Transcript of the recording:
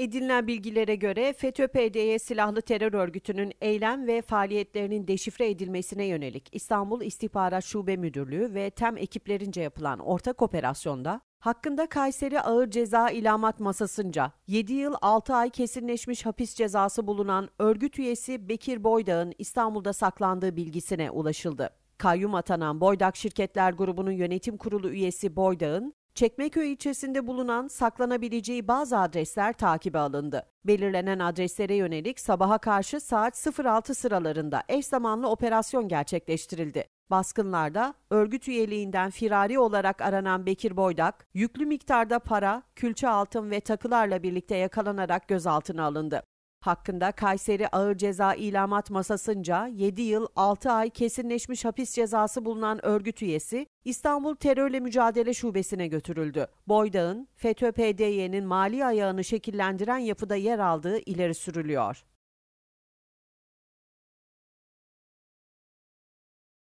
Edinilen bilgilere göre FETÖ-PDY silahlı terör örgütünün eylem ve faaliyetlerinin deşifre edilmesine yönelik İstanbul İstihbarat Şube Müdürlüğü ve TEM ekiplerince yapılan ortak operasyonda hakkında Kayseri Ağır Ceza İlamat Masası'nca 7 yıl 6 ay kesinleşmiş hapis cezası bulunan örgüt üyesi Bekir Boydağ'ın İstanbul'da saklandığı bilgisine ulaşıldı. Kayyum atanan Boydak Şirketler Grubu'nun yönetim kurulu üyesi Boydağ'ın Çekmeköy ilçesinde bulunan saklanabileceği bazı adresler takibe alındı. Belirlenen adreslere yönelik sabaha karşı saat 06 sıralarında eş zamanlı operasyon gerçekleştirildi. Baskınlarda örgüt üyeliğinden firari olarak aranan Bekir Boydak, yüklü miktarda para, külçe altın ve takılarla birlikte yakalanarak gözaltına alındı hakkında Kayseri Ağır Ceza İlamat Masası'nca 7 yıl 6 ay kesinleşmiş hapis cezası bulunan örgüt üyesi İstanbul Terörle Mücadele Şubesi'ne götürüldü. Boydağ'ın FETÖ-PDY'nin mali ayağını şekillendiren yapıda yer aldığı ileri sürülüyor.